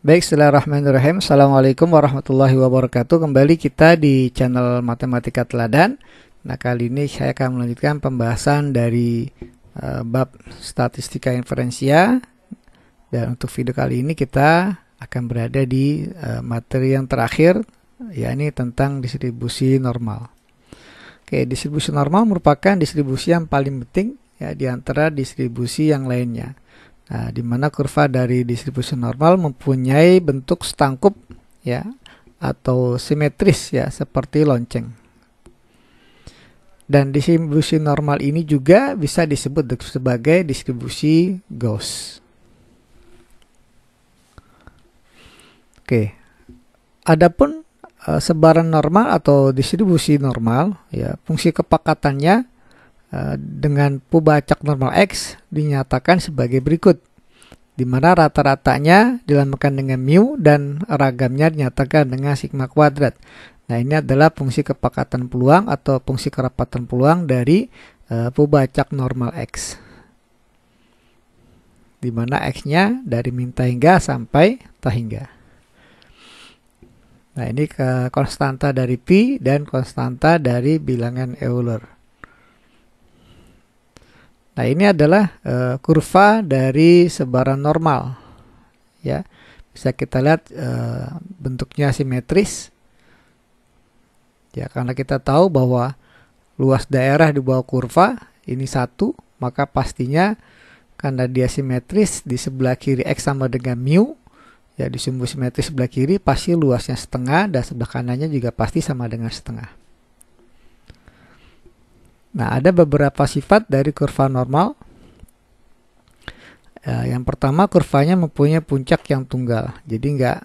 Baik, Bismillahirrahmanirrahim. Assalamualaikum warahmatullahi wabarakatuh. Kembali kita di channel Matematika Teladan. Nah, kali ini saya akan melanjutkan pembahasan dari uh, bab statistika inferensia. Dan untuk video kali ini kita akan berada di uh, materi yang terakhir, yakni tentang distribusi normal. Oke, distribusi normal merupakan distribusi yang paling penting ya di antara distribusi yang lainnya. Nah, di mana kurva dari distribusi normal mempunyai bentuk setangkup ya atau simetris ya seperti lonceng. Dan distribusi normal ini juga bisa disebut sebagai distribusi Gauss. Oke. Adapun eh, sebaran normal atau distribusi normal ya, fungsi kepakatannya Eh, dengan pubacak normal X dinyatakan sebagai berikut, di mana rata-ratanya dilambangkan dengan mu dan ragamnya dinyatakan dengan sigma kuadrat. Nah ini adalah fungsi kepakatan peluang atau fungsi kerapatan peluang dari uh, eh, pubacak normal X. Di mana X-nya dari minta hingga sampai tak hingga. Nah ini ke konstanta dari pi dan konstanta dari bilangan Euler. Nah, ini adalah e, kurva dari sebaran normal. Ya. Bisa kita lihat e, bentuknya simetris. Ya, karena kita tahu bahwa luas daerah di bawah kurva ini satu, maka pastinya karena dia simetris di sebelah kiri x sama dengan mu, ya di sumbu simetris sebelah kiri pasti luasnya setengah dan sebelah kanannya juga pasti sama dengan setengah. Nah, ada beberapa sifat dari kurva normal. Ya, yang pertama, kurvanya mempunyai puncak yang tunggal. Jadi nggak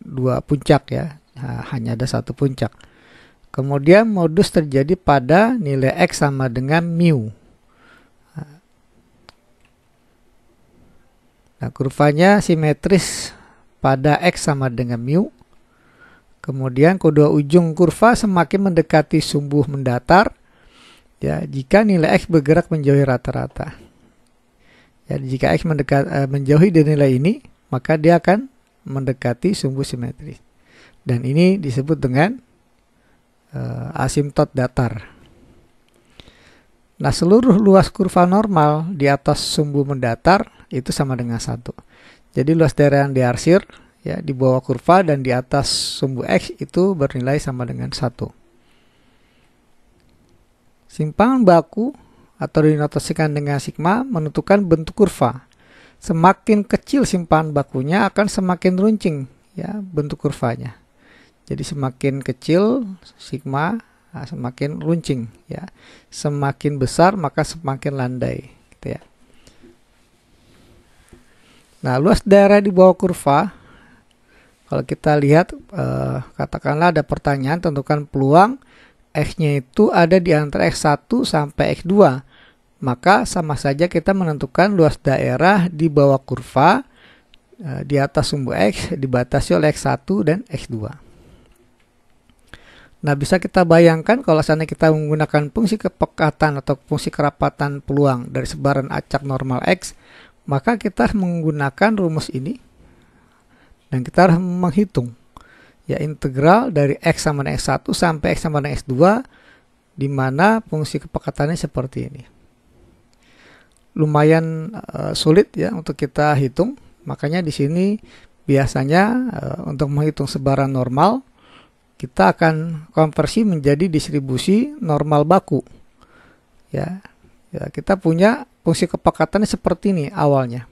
dua puncak ya, nah, hanya ada satu puncak. Kemudian modus terjadi pada nilai X sama dengan mu. Nah, kurvanya simetris pada X sama dengan mu. Kemudian kedua ujung kurva semakin mendekati sumbu mendatar ya jika nilai x bergerak menjauhi rata-rata. Ya, jika x mendekat, uh, menjauhi dari nilai ini, maka dia akan mendekati sumbu simetris. Dan ini disebut dengan uh, asimtot datar. Nah, seluruh luas kurva normal di atas sumbu mendatar itu sama dengan satu. Jadi luas daerah yang diarsir ya di bawah kurva dan di atas sumbu x itu bernilai sama dengan satu. Simpangan baku atau dinotasikan dengan sigma menentukan bentuk kurva. Semakin kecil simpangan bakunya akan semakin runcing ya bentuk kurvanya. Jadi semakin kecil sigma nah, semakin runcing ya. Semakin besar maka semakin landai gitu ya. Nah, luas daerah di bawah kurva kalau kita lihat eh, katakanlah ada pertanyaan tentukan peluang X-nya itu ada di antara X1 sampai X2. Maka sama saja kita menentukan luas daerah di bawah kurva e, di atas sumbu X dibatasi oleh X1 dan X2. Nah, bisa kita bayangkan kalau seandainya kita menggunakan fungsi kepekatan atau fungsi kerapatan peluang dari sebaran acak normal X, maka kita menggunakan rumus ini dan kita harus menghitung ya integral dari X sama dengan X1 sampai X sama dengan X2 di mana fungsi kepekatannya seperti ini. Lumayan e, sulit ya untuk kita hitung, makanya di sini biasanya e, untuk menghitung sebaran normal kita akan konversi menjadi distribusi normal baku. Ya. Ya, kita punya fungsi kepekatannya seperti ini awalnya.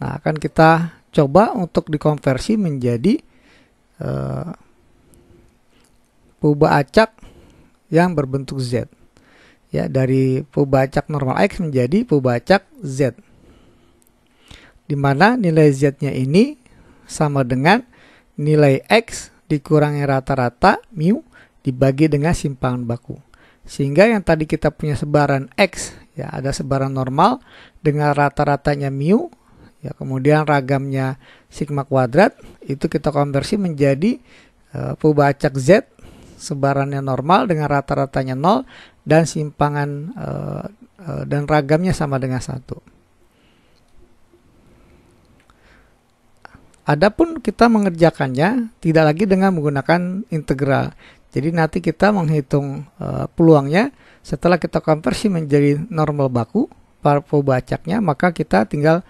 Nah, akan kita coba untuk dikonversi menjadi uh, acak yang berbentuk Z. Ya, dari pubah acak normal X menjadi pubah acak Z. dimana nilai Z-nya ini sama dengan nilai X dikurangi rata-rata mu dibagi dengan simpangan baku. Sehingga yang tadi kita punya sebaran X, ya ada sebaran normal dengan rata-ratanya mu, ya kemudian ragamnya sigma kuadrat itu kita konversi menjadi uh, pubacak Z sebarannya normal dengan rata-ratanya nol dan simpangan eh, eh, dan ragamnya sama dengan satu. Adapun kita mengerjakannya tidak lagi dengan menggunakan integral. Jadi nanti kita menghitung uh, peluangnya setelah kita konversi menjadi normal baku para bacaknya, maka kita tinggal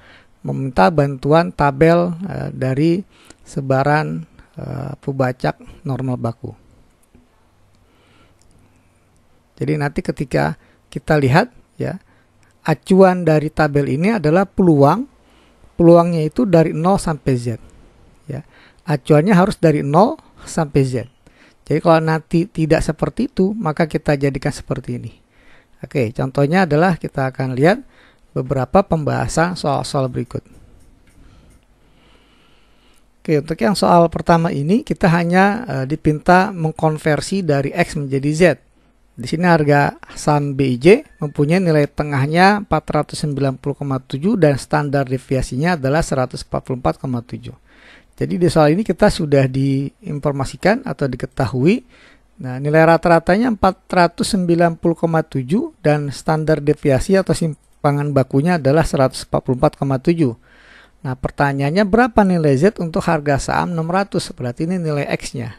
meminta bantuan tabel uh, dari sebaran uh, pubacak normal baku. Jadi nanti ketika kita lihat ya acuan dari tabel ini adalah peluang peluangnya itu dari 0 sampai Z. Ya. Acuannya harus dari 0 sampai Z. Jadi kalau nanti tidak seperti itu, maka kita jadikan seperti ini. Oke, contohnya adalah kita akan lihat beberapa pembahasan soal-soal berikut. Oke, untuk yang soal pertama ini kita hanya e, dipinta mengkonversi dari X menjadi Z. Di sini harga saham BIJ mempunyai nilai tengahnya 490,7 dan standar deviasinya adalah 144,7. Jadi di soal ini kita sudah diinformasikan atau diketahui nah nilai rata-ratanya 490,7 dan standar deviasi atau pangan bakunya adalah 144,7. Nah, pertanyaannya berapa nilai Z untuk harga saham 600? Berarti ini nilai X-nya.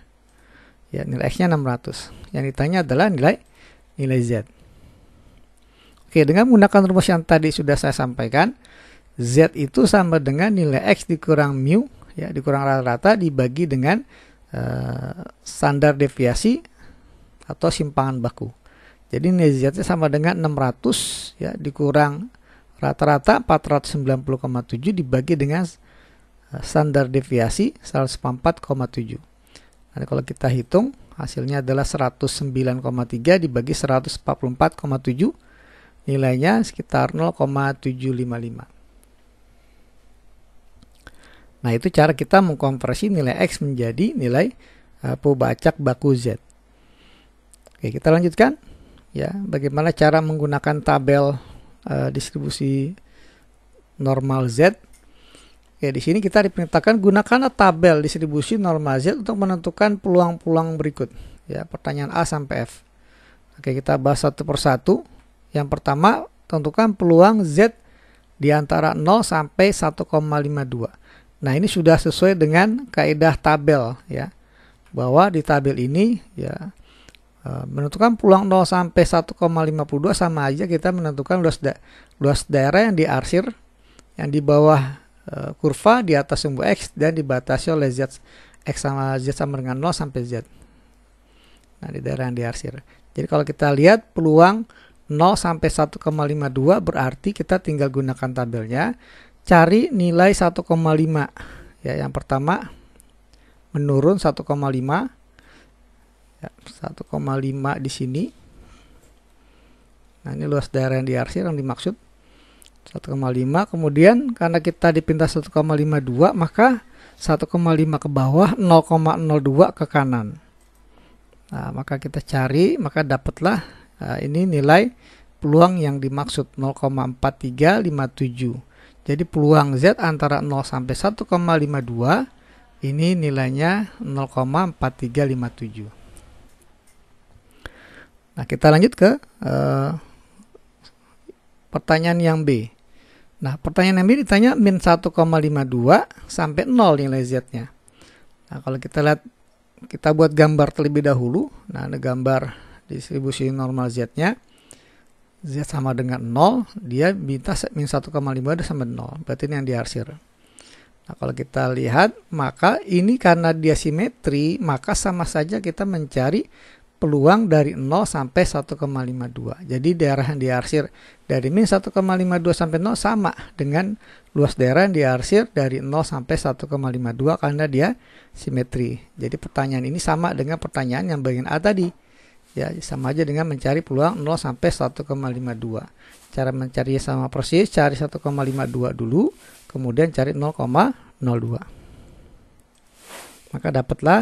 Ya, nilai X-nya 600. Yang ditanya adalah nilai nilai Z. Oke, dengan menggunakan rumus yang tadi sudah saya sampaikan, Z itu sama dengan nilai X dikurang mu, ya, dikurang rata-rata dibagi dengan uh, standar deviasi atau simpangan baku. Jadi nilai z-nya sama dengan 600 ya dikurang rata-rata 490,7 dibagi dengan eh, standar deviasi 104,7. Nah, kalau kita hitung hasilnya adalah 109,3 dibagi 144,7 nilainya sekitar 0,755. Nah, itu cara kita mengkonversi nilai X menjadi nilai uh, eh, pubacak baku Z. Oke, kita lanjutkan ya bagaimana cara menggunakan tabel uh, distribusi normal z ya di sini kita diperintahkan gunakan tabel distribusi normal z untuk menentukan peluang-peluang berikut ya pertanyaan a sampai f oke kita bahas satu persatu yang pertama tentukan peluang z di antara 0 sampai 1,52 nah ini sudah sesuai dengan kaidah tabel ya bahwa di tabel ini ya Eh, menentukan peluang 0 sampai 1,52 sama aja kita menentukan luas da luas daerah yang diarsir yang di bawah e, kurva di atas sumbu x dan dibatasi oleh z x sama z sama dengan 0 sampai z. Nah, di daerah yang diarsir. Jadi kalau kita lihat peluang 0 sampai 1,52 berarti kita tinggal gunakan tabelnya cari nilai 1,5 ya yang pertama menurun 1,5 ya, 1,5 di sini nah ini luas daerah yang diarsir yang dimaksud 1,5 kemudian karena kita dipinta 1,52 maka 1,5 ke bawah 0,02 ke kanan nah, maka kita cari maka dapatlah nah, ini nilai peluang yang dimaksud 0,4357 jadi peluang Z antara 0 sampai 1,52 ini nilainya 0,4357. Nah, kita lanjut ke uh, pertanyaan yang B. Nah, pertanyaan yang B ditanya min 1,52 sampai 0 nilai Z-nya. Nah, kalau kita lihat, kita buat gambar terlebih dahulu. Nah, ada gambar distribusi normal Z-nya. Z sama dengan 0, dia minta min 1,52 sampai 0. Berarti ini yang diarsir. Nah, kalau kita lihat, maka ini karena dia simetri, maka sama saja kita mencari peluang dari 0 sampai 1,52. Jadi daerah yang diarsir dari min 1,52 sampai 0 sama dengan luas daerah yang diarsir dari 0 sampai 1,52 karena dia simetri. Jadi pertanyaan ini sama dengan pertanyaan yang bagian A tadi. Ya, sama aja dengan mencari peluang 0 sampai 1,52. Cara mencari sama persis, cari 1,52 dulu, kemudian cari 0,02. Maka dapatlah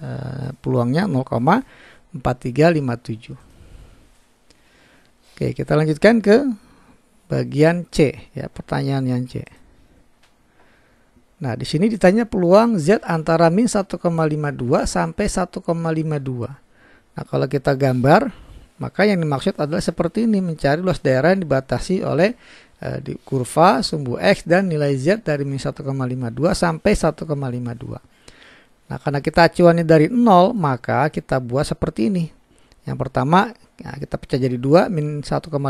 Eh, peluangnya 0,4357. Oke, kita lanjutkan ke bagian C ya, pertanyaan yang C. Nah, di sini ditanya peluang Z antara min 1,52 sampai 1,52. Nah, kalau kita gambar, maka yang dimaksud adalah seperti ini, mencari luas daerah yang dibatasi oleh e, di kurva, sumbu X, dan nilai Z dari min 1,52 sampai 1,52. Nah, karena kita acuannya dari nol, maka kita buat seperti ini. Yang pertama, ya, kita pecah jadi 2, min 1,52.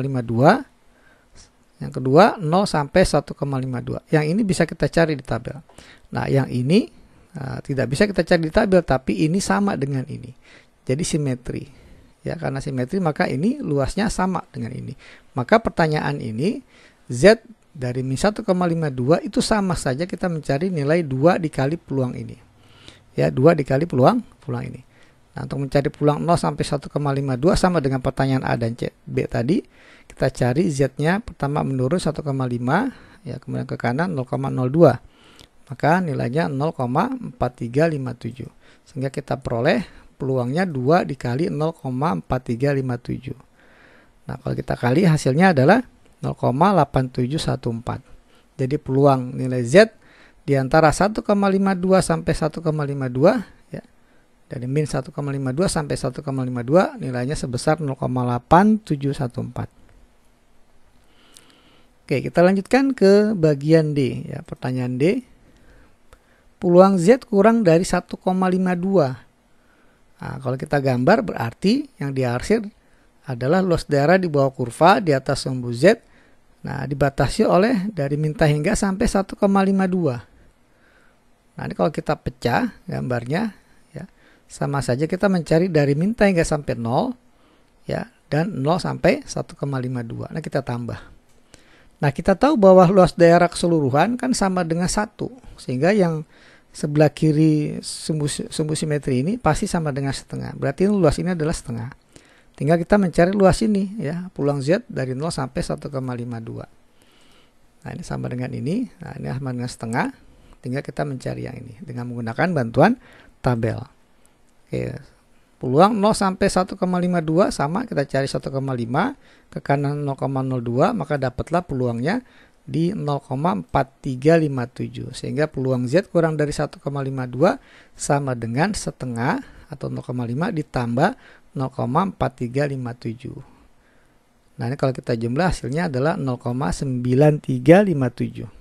Yang kedua, 0 sampai 1,52. Yang ini bisa kita cari di tabel. Nah, yang ini uh, tidak bisa kita cari di tabel, tapi ini sama dengan ini. Jadi simetri. Ya, karena simetri maka ini luasnya sama dengan ini. Maka pertanyaan ini, Z dari min 1,52 itu sama saja kita mencari nilai 2 dikali peluang ini ya dua dikali peluang peluang ini nah untuk mencari peluang 0 sampai 1,52 sama dengan pertanyaan A dan C B tadi kita cari Z nya pertama menurun 1,5 ya kemudian ke kanan 0,02 maka nilainya 0,4357 sehingga kita peroleh peluangnya 2 dikali 0,4357 nah kalau kita kali hasilnya adalah 0,8714 jadi peluang nilai Z di antara 1,52 sampai 1,52 ya. Dari min 1,52 sampai 1,52 nilainya sebesar 0,8714. Oke, kita lanjutkan ke bagian D ya, pertanyaan D. Peluang Z kurang dari 1,52. Nah, kalau kita gambar berarti yang diarsir adalah luas daerah di bawah kurva di atas sumbu Z. Nah, dibatasi oleh dari minta hingga sampai 1,52. Nah, ini kalau kita pecah gambarnya ya, sama saja kita mencari dari minta hingga sampai 0 ya dan 0 sampai 1,52. Nah, kita tambah. Nah, kita tahu bahwa luas daerah keseluruhan kan sama dengan 1. Sehingga yang sebelah kiri sumbu, sumbu simetri ini pasti sama dengan setengah. Berarti luas ini adalah setengah. Tinggal kita mencari luas ini ya, pulang Z dari 0 sampai 1,52. Nah, ini sama dengan ini. Nah, ini sama dengan setengah tinggal kita mencari yang ini dengan menggunakan bantuan tabel oke peluang 0 sampai 1,52 sama kita cari 1,5 ke kanan 0,02 maka dapatlah peluangnya di 0,4357 sehingga peluang Z kurang dari 1,52 sama dengan setengah atau 0,5 ditambah 0,4357 nah ini kalau kita jumlah hasilnya adalah 0,9357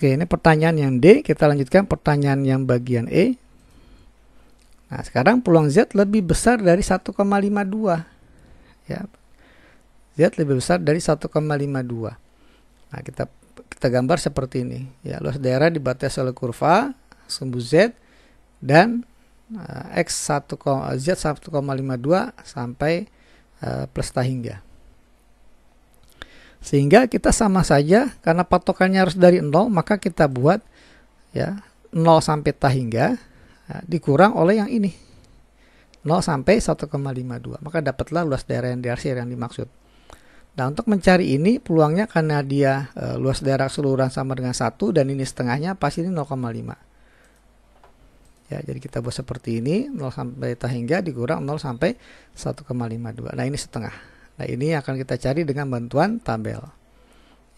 Oke, ini pertanyaan yang D. Kita lanjutkan pertanyaan yang bagian E. Nah, sekarang peluang Z lebih besar dari 1,52. Ya. Z lebih besar dari 1,52. Nah, kita kita gambar seperti ini. Ya, luas daerah dibatasi oleh kurva, sumbu Z dan uh, eh, X1, Z 1,52 sampai uh, plus tahingga. Sehingga kita sama saja karena patokannya harus dari 0 maka kita buat ya 0 sampai tahingga ya, dikurang oleh yang ini 0 sampai 1,52 maka dapatlah luas daerah yang diarsir yang dimaksud. Nah untuk mencari ini peluangnya karena dia e, luas daerah keseluruhan sama dengan 1 dan ini setengahnya pasti ini 0,5. Ya, jadi kita buat seperti ini 0 sampai tahingga dikurang 0 sampai 1,52. Nah ini setengah. Nah, ini akan kita cari dengan bantuan tabel.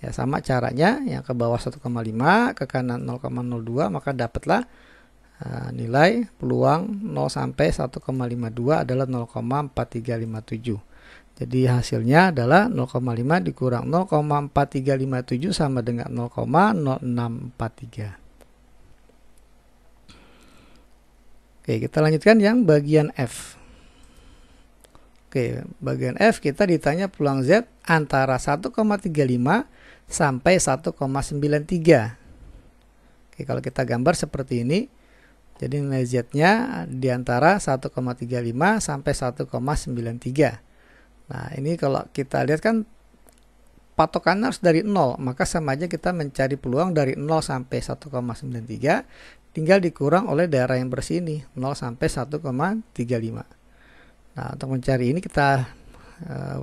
Ya, sama caranya yang ke bawah 1,5, ke kanan 0,02, maka dapatlah eh, nilai peluang 0 sampai 1,52 adalah 0,4357. Jadi hasilnya adalah 0,5 dikurang 0,4357 sama dengan 0,0643. Oke, kita lanjutkan yang bagian F. Oke, bagian F kita ditanya peluang Z antara 1,35 sampai 1,93. Oke, kalau kita gambar seperti ini, jadi nilai Z-nya di antara 1,35 sampai 1,93. Nah, ini kalau kita lihat kan patokannya harus dari 0, maka sama aja kita mencari peluang dari 0 sampai 1,93 tinggal dikurang oleh daerah yang bersih ini 0 sampai 1,35. Nah, untuk mencari ini kita uh,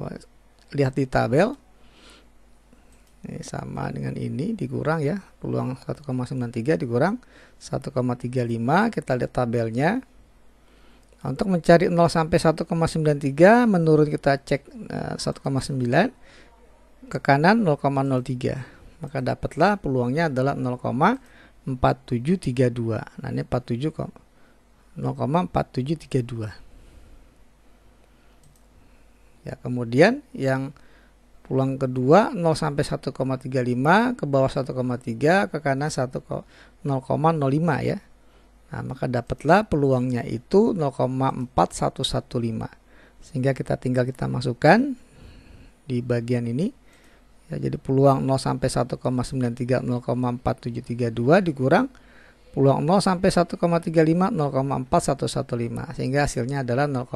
lihat di tabel. Ini sama dengan ini dikurang ya, peluang 1,93 dikurang 1,35. Kita lihat tabelnya. Nah, untuk mencari 0 sampai 1,93 menurun kita cek uh, eh, 1,9 ke kanan 0,03. Maka dapatlah peluangnya adalah 0,4732. Nah, ini 47 0,4732. Ya, kemudian yang pulang kedua 0 sampai 1,35 ke bawah 1,3 ke kanan 0,05 ya. Nah, maka dapatlah peluangnya itu 0,4115. Sehingga kita tinggal kita masukkan di bagian ini. Ya, jadi peluang 0 sampai 1,93 0,4732 dikurang peluang 0 sampai 1,35 0,4115 sehingga hasilnya adalah 0,0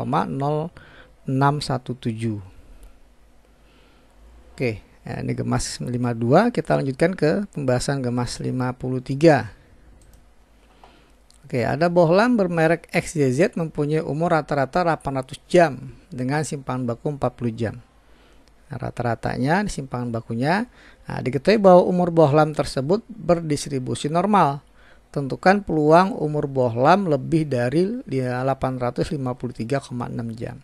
617 oke ya, ini gemas 52 kita lanjutkan ke pembahasan gemas 53 Oke, ada bohlam bermerek XJZ mempunyai umur rata-rata 800 jam dengan simpan baku 40 jam. Nah, rata-ratanya di bakunya nah, diketahui bahwa umur bohlam tersebut berdistribusi normal. Tentukan peluang umur bohlam lebih dari 853,6 jam.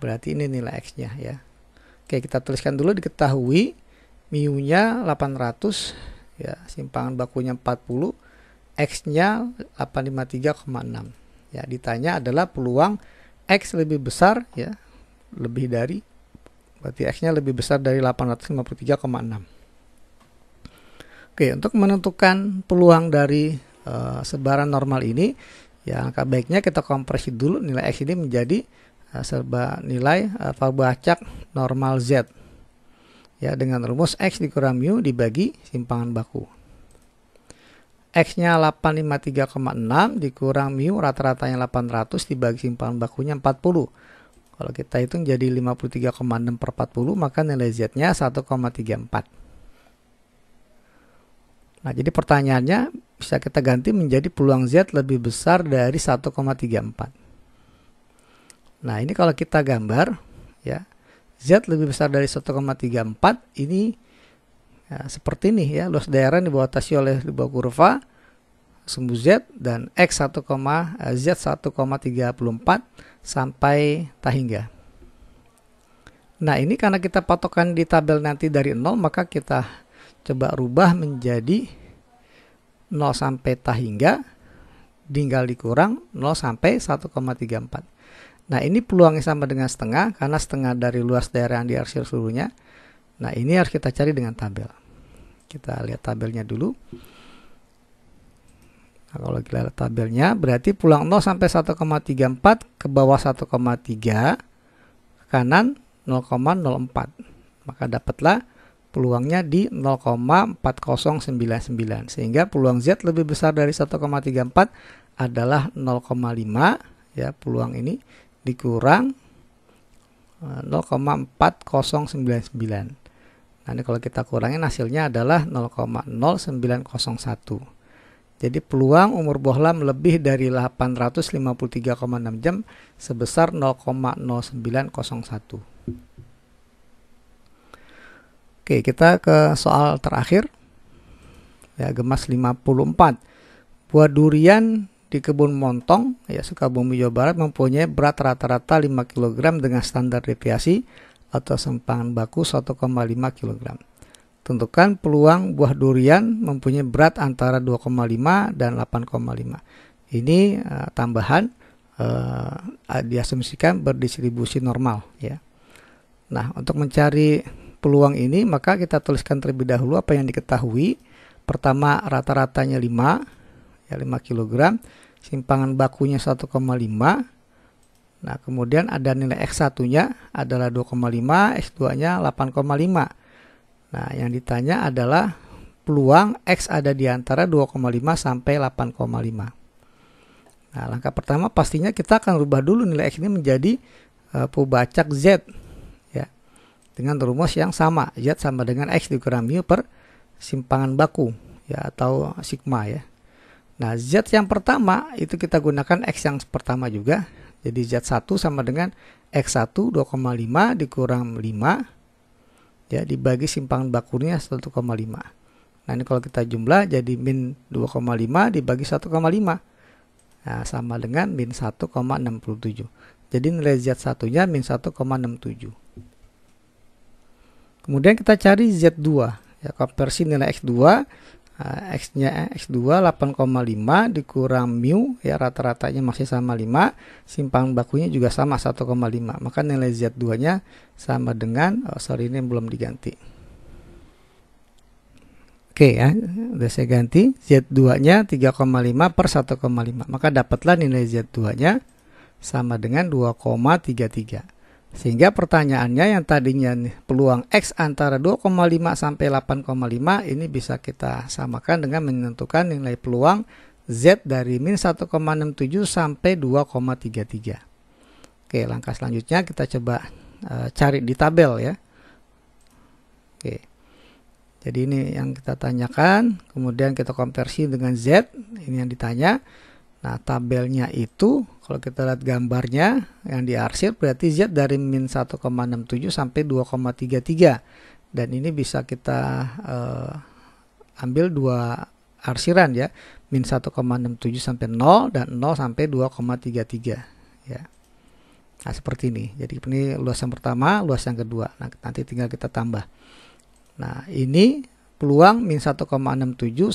Berarti ini nilai X-nya ya. Oke, kita tuliskan dulu diketahui mu-nya 800 ya, simpangan bakunya 40, X-nya 853,6. Ya, ditanya adalah peluang X lebih besar ya, lebih dari berarti X-nya lebih besar dari 853,6. Oke, untuk menentukan peluang dari uh, sebaran normal ini, ya angka baiknya kita kompresi dulu nilai X ini menjadi Eh, serba nilai eh, alfa acak normal Z ya dengan rumus X dikurang mu dibagi simpangan baku X-nya 853,6 dikurang mu rata-ratanya 800 dibagi simpangan bakunya 40 kalau kita hitung jadi 53,6 per 40 maka nilai Z-nya 1,34 Nah, jadi pertanyaannya bisa kita ganti menjadi peluang Z lebih besar dari 1,34. Nah, ini kalau kita gambar ya, Z lebih besar dari 1,34 ini ya, seperti ini ya, luas daerah yang dibatasi oleh di bawah kurva sumbu Z dan X 1, eh, Z 1,34 sampai tahingga. Nah, ini karena kita patokan di tabel nanti dari 0, maka kita coba rubah menjadi 0 sampai tahingga, tinggal dikurang 0 sampai 1,34. Nah ini peluangnya sama dengan setengah karena setengah dari luas daerah yang diarsir seluruhnya. Nah ini harus kita cari dengan tabel. Kita lihat tabelnya dulu. Nah, kalau kita lihat tabelnya berarti peluang 0 sampai 1,34 ke bawah 1,3 ke kanan 0,04. Maka dapatlah peluangnya di 0,4099 sehingga peluang Z lebih besar dari 1,34 adalah 0,5 ya peluang ini dikurang 0,4099. Eh, nah ini kalau kita kurangin hasilnya adalah 0,0901 jadi peluang umur bohlam lebih dari 853,6 jam sebesar 0,0901 Oke, kita ke soal terakhir. Ya, gemas 54. Buah durian di kebun Montong, ya Sukabumi Jawa Barat mempunyai berat rata-rata 5 kg dengan standar deviasi atau sempangan baku 1,5 kg. Tentukan peluang buah durian mempunyai berat antara 2,5 dan 8,5. Ini uh, tambahan uh, diasumsikan berdistribusi normal ya. Nah, untuk mencari peluang ini maka kita tuliskan terlebih dahulu apa yang diketahui. Pertama rata-ratanya 5 ya 5 kg simpangan bakunya 1,5 nah kemudian ada nilai X1 nya adalah 2,5 X2 nya 8,5 nah yang ditanya adalah peluang X ada di antara 2,5 sampai 8,5 nah langkah pertama pastinya kita akan rubah dulu nilai X ini menjadi uh, pubacak Z ya dengan rumus yang sama Z sama dengan X dikurang mu per simpangan baku ya atau sigma ya Nah, Z yang pertama itu kita gunakan X yang pertama juga. Jadi Z1 sama dengan X1 2,5 dikurang 5. Ya, dibagi simpangan bakunya 1,5. Nah, ini kalau kita jumlah jadi min 2,5 dibagi 1,5. Nah, sama dengan min 1,67. Jadi nilai Z1-nya min 1,67. Kemudian kita cari Z2. Ya, konversi nilai X2 Eh, x-nya eh, x2 8,5 dikurang mu ya rata-ratanya masih sama 5 simpang bakunya juga sama 1,5 maka nilai z2 nya sama dengan oh, sorry ini belum diganti oke okay, ya udah saya ganti z2 nya 3,5 per 1,5 maka dapatlah nilai z2 nya sama dengan 2,33 sehingga pertanyaannya yang tadinya peluang X antara 2,5 sampai 8,5 ini bisa kita samakan dengan menentukan nilai peluang Z dari min 1,67 sampai 2,33. Oke, langkah selanjutnya kita coba e, cari di tabel ya. Oke. Jadi ini yang kita tanyakan, kemudian kita konversi dengan Z, ini yang ditanya. Nah, tabelnya itu kalau kita lihat gambarnya yang diarsir berarti Z dari min 1,67 sampai 2,33. Dan ini bisa kita eh, ambil dua arsiran ya, min 1,67 sampai 0 dan 0 sampai 2,33 ya. Nah, seperti ini. Jadi ini luas yang pertama, luas yang kedua. Nah, nanti tinggal kita tambah. Nah, ini peluang min 1,67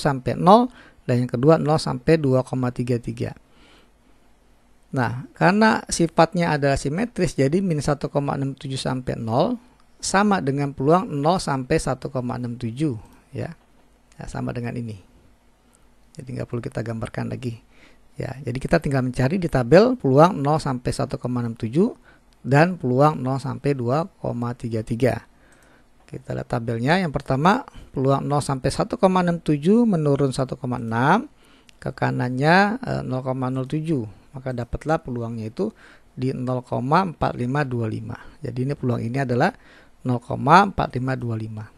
sampai 0 dan yang kedua 0 sampai 2,33. Nah, karena sifatnya adalah simetris, jadi min 1,67 sampai 0 sama dengan peluang 0 sampai 1,67 ya. ya. Sama dengan ini. Jadi nggak perlu kita gambarkan lagi. Ya, jadi kita tinggal mencari di tabel peluang 0 sampai 1,67 dan peluang 0 sampai 2,33. Kita lihat tabelnya. Yang pertama, peluang 0 sampai 1,67 menurun 1,6 ke kanannya 0,07. Eh, Maka dapatlah peluangnya itu di 0,4525. Jadi ini peluang ini adalah 0,4525.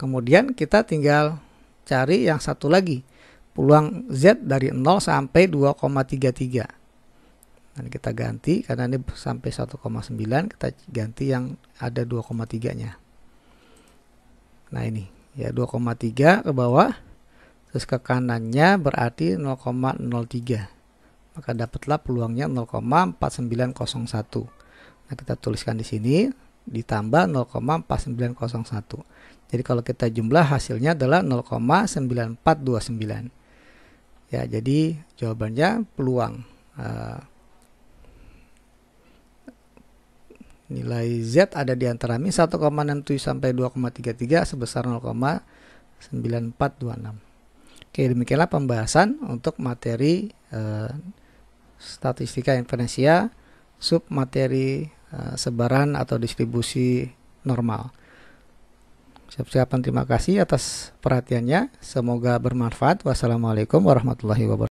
Kemudian kita tinggal cari yang satu lagi. Peluang Z dari 0 sampai 2,33 dan kita ganti karena ini sampai 1,9 kita ganti yang ada 2,3 nya nah ini ya 2,3 ke bawah terus ke kanannya berarti 0,03 maka dapatlah peluangnya 0,4901 nah kita tuliskan di sini ditambah 0,4901 jadi kalau kita jumlah hasilnya adalah 0,9429 ya jadi jawabannya peluang uh, Nilai Z ada di antara min 1,67 sampai 2,33 sebesar 0,9426. Oke, demikianlah pembahasan untuk materi eh, statistika inferensia sub materi eh, sebaran atau distribusi normal. Siap-siapan terima kasih atas perhatiannya. Semoga bermanfaat. Wassalamualaikum warahmatullahi wabarakatuh.